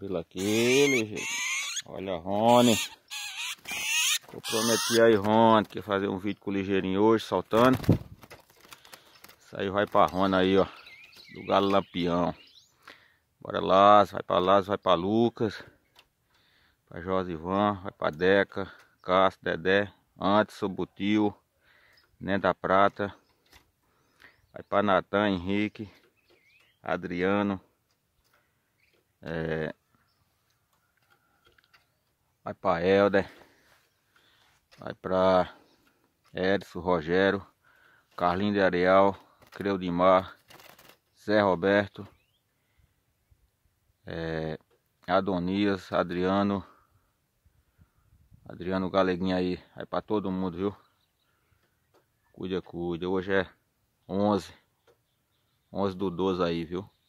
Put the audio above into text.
grilo aquele, gente. Olha, Rony. Eu prometi aí, Rony, que ia fazer um vídeo com o ligeirinho hoje, soltando. Isso aí vai pra Rony aí, ó. Do galo lampião. Bora lá, vai pra Lázaro, vai pra Lucas. Pra Josivan, vai pra Deca, Cássio, Dedé, Antes, Sobutil, Né da Prata. Vai pra Natan, Henrique, Adriano. É, vai para Helder, vai para Edson Rogério, Carlinho de Areal, Creudimar, Zé Roberto, é, Adonias, Adriano, Adriano Galeguinha aí, aí para todo mundo, viu? Cuida, cuida, hoje é 11, 11 do 12 aí, viu?